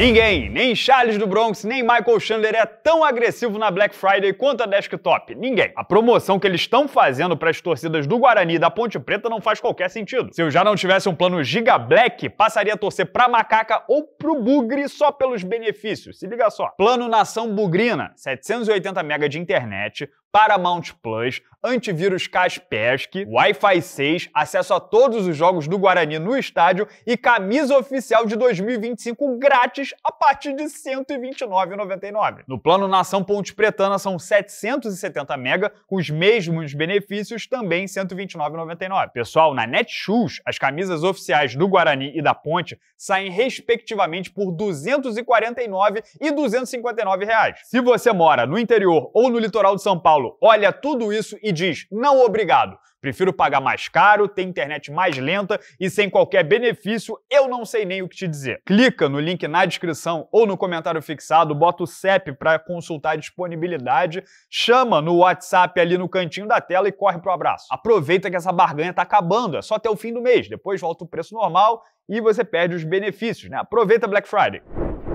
Ninguém, nem Charles do Bronx, nem Michael Chandler é tão agressivo na Black Friday quanto a Desktop. Ninguém. A promoção que eles estão fazendo para as torcidas do Guarani e da Ponte Preta não faz qualquer sentido. Se eu já não tivesse um plano Giga Black, passaria a torcer para Macaca ou pro Bugre só pelos benefícios. Se liga só. Plano Nação Bugrina, 780 MB de internet, Paramount Plus, antivírus Kaspersky, Wi-Fi 6, acesso a todos os jogos do Guarani no estádio e camisa oficial de 2025 grátis a partir de R$ 129,99. No plano Nação Ponte Pretana são 770 mega, com os mesmos benefícios também R$ 129,99. Pessoal, na Netshoes, as camisas oficiais do Guarani e da Ponte saem respectivamente por R$ 249 e R$ 259. Reais. Se você mora no interior ou no litoral de São Paulo Paulo olha tudo isso e diz: não obrigado. Prefiro pagar mais caro, ter internet mais lenta e sem qualquer benefício, eu não sei nem o que te dizer. Clica no link na descrição ou no comentário fixado, bota o CEP para consultar a disponibilidade, chama no WhatsApp ali no cantinho da tela e corre pro abraço. Aproveita que essa barganha tá acabando, é só até o fim do mês, depois volta o preço normal e você perde os benefícios, né? Aproveita Black Friday.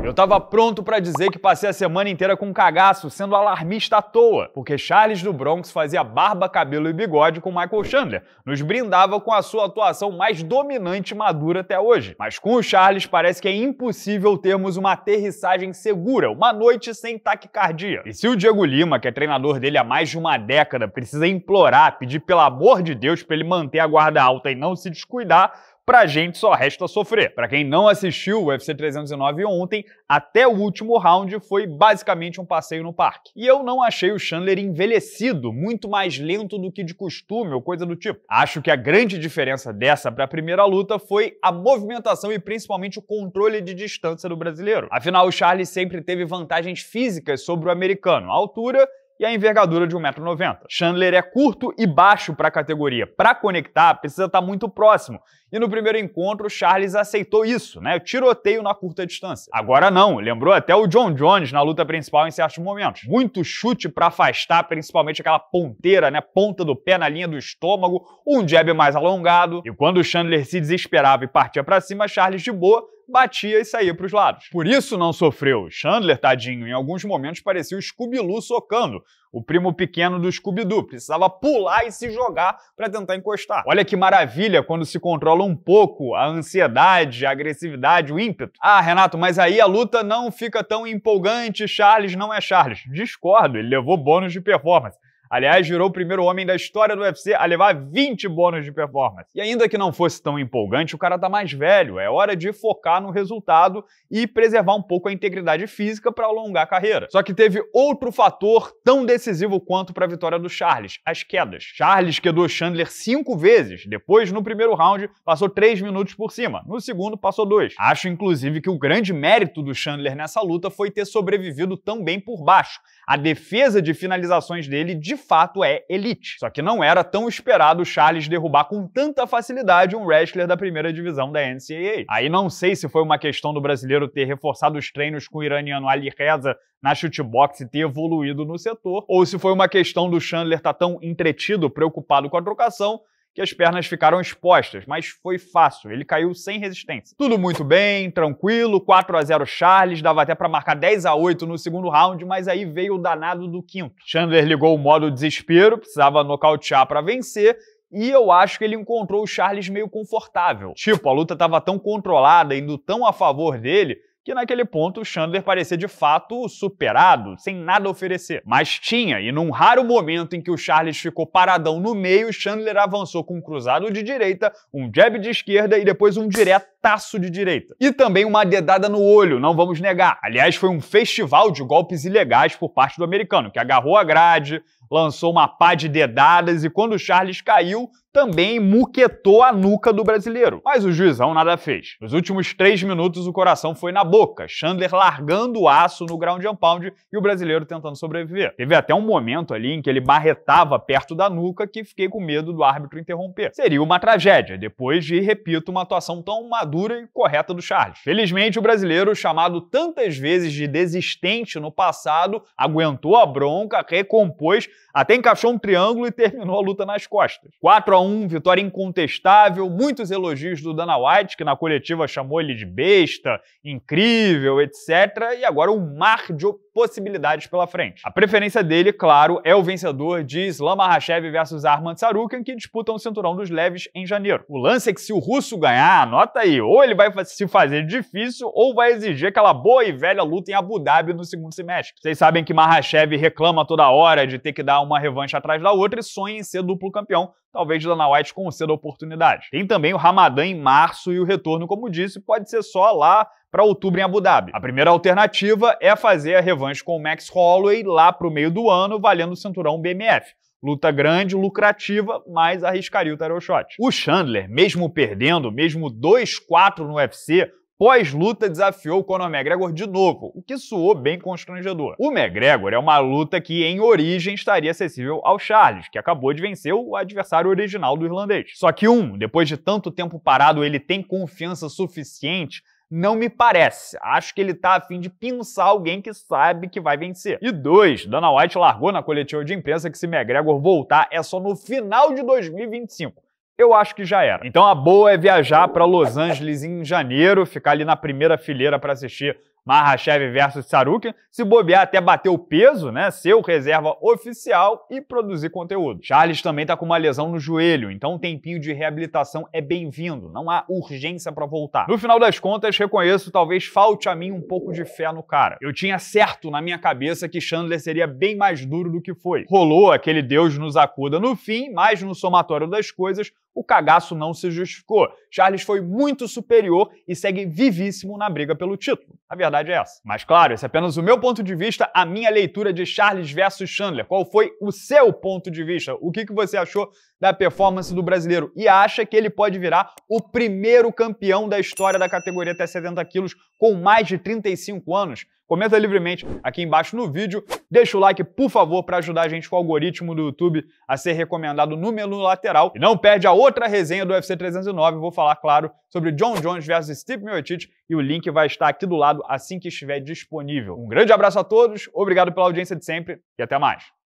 Eu tava pronto para dizer que passei a semana inteira com um cagaço, sendo alarmista à toa, porque Charles do Bronx fazia barba, cabelo e bigode com Michael Chandler, nos brindava com a sua atuação mais dominante e madura até hoje. Mas com o Charles parece que é impossível termos uma aterrissagem segura, uma noite sem taquicardia. E se o Diego Lima, que é treinador dele há mais de uma década, precisa implorar, pedir pelo amor de Deus para ele manter a guarda alta e não se descuidar, Pra gente só resta sofrer. Para quem não assistiu o UFC 309 ontem, até o último round foi basicamente um passeio no parque. E eu não achei o Chandler envelhecido, muito mais lento do que de costume ou coisa do tipo. Acho que a grande diferença dessa para a primeira luta foi a movimentação e principalmente o controle de distância do brasileiro. Afinal, o Charles sempre teve vantagens físicas sobre o americano, a altura e a envergadura de 1,90m. Chandler é curto e baixo para a categoria. Para conectar, precisa estar tá muito próximo. E no primeiro encontro, Charles aceitou isso, né? Tiroteio na curta distância. Agora não, lembrou até o John Jones na luta principal em certos momentos. Muito chute para afastar, principalmente aquela ponteira, né? Ponta do pé na linha do estômago, um jab mais alongado. E quando Chandler se desesperava e partia para cima, Charles de boa batia e saía para os lados. Por isso não sofreu. Chandler, tadinho, em alguns momentos parecia o Scooby-Loo socando, o primo pequeno do Scooby-Doo. Precisava pular e se jogar para tentar encostar. Olha que maravilha quando se controla um pouco a ansiedade, a agressividade, o ímpeto. Ah, Renato, mas aí a luta não fica tão empolgante, Charles não é Charles. Discordo, ele levou bônus de performance. Aliás, virou o primeiro homem da história do UFC a levar 20 bônus de performance. E ainda que não fosse tão empolgante, o cara tá mais velho. É hora de focar no resultado e preservar um pouco a integridade física para alongar a carreira. Só que teve outro fator tão decisivo quanto para a vitória do Charles, as quedas. Charles quedou Chandler cinco vezes. Depois, no primeiro round, passou três minutos por cima. No segundo, passou dois. Acho, inclusive, que o grande mérito do Chandler nessa luta foi ter sobrevivido tão bem por baixo. A defesa de finalizações dele, de fato é elite. Só que não era tão esperado o Charles derrubar com tanta facilidade um wrestler da primeira divisão da NCAA. Aí não sei se foi uma questão do brasileiro ter reforçado os treinos com o iraniano Ali Reza na shootbox e ter evoluído no setor, ou se foi uma questão do Chandler estar tá tão entretido, preocupado com a trocação, que as pernas ficaram expostas, mas foi fácil, ele caiu sem resistência. Tudo muito bem, tranquilo, 4 a 0 Charles, dava até para marcar 10 a 8 no segundo round, mas aí veio o danado do quinto. Chandler ligou o modo desespero, precisava nocautear para vencer, e eu acho que ele encontrou o Charles meio confortável. Tipo, a luta estava tão controlada, indo tão a favor dele, que naquele ponto o Chandler parecia de fato superado, sem nada a oferecer. Mas tinha, e num raro momento em que o Charles ficou paradão no meio, Chandler avançou com um cruzado de direita, um jab de esquerda e depois um diretaço de direita. E também uma dedada no olho, não vamos negar. Aliás, foi um festival de golpes ilegais por parte do americano, que agarrou a grade, lançou uma pá de dedadas e quando o Charles caiu, também muquetou a nuca do brasileiro. Mas o juizão nada fez. Nos últimos três minutos, o coração foi na boca, Chandler largando o aço no ground and pound e o brasileiro tentando sobreviver. Teve até um momento ali em que ele barretava perto da nuca que fiquei com medo do árbitro interromper. Seria uma tragédia, depois de, repito, uma atuação tão madura e correta do Charles. Felizmente, o brasileiro, chamado tantas vezes de desistente no passado, aguentou a bronca, recompôs até encaixou um triângulo e terminou a luta nas costas. 4 a 1 vitória incontestável, muitos elogios do Dana White, que na coletiva chamou ele de besta, incrível, etc. E agora um mar de possibilidades pela frente. A preferência dele, claro, é o vencedor de Islam Makhachev versus Arman Tsarukhan, que disputam o cinturão dos leves em janeiro. O lance é que se o russo ganhar, anota aí, ou ele vai se fazer difícil ou vai exigir aquela boa e velha luta em Abu Dhabi no segundo semestre. Vocês sabem que Makhachev reclama toda hora de ter que dar uma revanche atrás da outra e sonha em ser duplo campeão, talvez Dana White conceda a oportunidade. Tem também o Ramadã em março e o retorno, como disse, pode ser só lá para outubro em Abu Dhabi. A primeira alternativa é fazer a revanche com o Max Holloway lá para o meio do ano, valendo o cinturão BMF. Luta grande, lucrativa, mas arriscaria o tarot shot. O Chandler, mesmo perdendo, mesmo 2-4 no UFC, Pós-luta, desafiou o Conor McGregor de novo, o que soou bem constrangedor. O McGregor é uma luta que, em origem, estaria acessível ao Charles, que acabou de vencer o adversário original do irlandês. Só que, um, depois de tanto tempo parado, ele tem confiança suficiente não me parece. Acho que ele tá a fim de pinçar alguém que sabe que vai vencer. E dois, Dana White largou na coletiva de imprensa que se McGregor voltar é só no final de 2025 eu acho que já era. Então a boa é viajar para Los Angeles em janeiro, ficar ali na primeira fileira para assistir Mahashev versus Sarukian, se bobear até bater o peso, né, ser o reserva oficial e produzir conteúdo. Charles também está com uma lesão no joelho, então um tempinho de reabilitação é bem-vindo, não há urgência para voltar. No final das contas, reconheço, talvez falte a mim um pouco de fé no cara. Eu tinha certo na minha cabeça que Chandler seria bem mais duro do que foi. Rolou aquele Deus nos acuda no fim, mas no somatório das coisas, o cagaço não se justificou. Charles foi muito superior e segue vivíssimo na briga pelo título. A verdade é essa. Mas claro, esse é apenas o meu ponto de vista, a minha leitura de Charles versus Chandler. Qual foi o seu ponto de vista? O que, que você achou da performance do brasileiro? E acha que ele pode virar o primeiro campeão da história da categoria até 70 quilos com mais de 35 anos? Comenta livremente aqui embaixo no vídeo, deixa o like, por favor, para ajudar a gente com o algoritmo do YouTube a ser recomendado no menu lateral. E não perde a outra resenha do UFC 309, vou falar, claro, sobre John Jones versus Steve Miocic e o link vai estar aqui do lado assim que estiver disponível. Um grande abraço a todos, obrigado pela audiência de sempre e até mais.